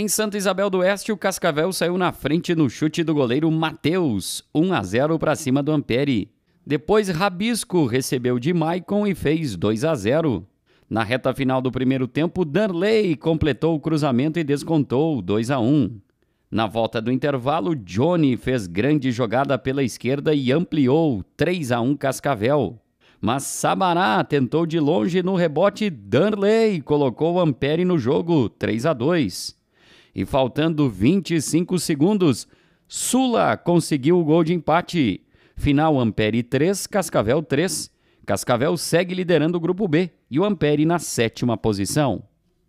Em Santa Isabel do Oeste, o Cascavel saiu na frente no chute do goleiro Matheus, 1 a 0 para cima do Ampere. Depois, Rabisco recebeu de Maicon e fez 2 a 0. Na reta final do primeiro tempo, Darley completou o cruzamento e descontou 2 a 1. Na volta do intervalo, Johnny fez grande jogada pela esquerda e ampliou 3 a 1 Cascavel. Mas Sabará tentou de longe no rebote, Darley colocou o Ampere no jogo 3 a 2 e faltando 25 segundos, Sula conseguiu o gol de empate. Final Ampere 3, Cascavel 3. Cascavel segue liderando o grupo B e o Ampere na sétima posição.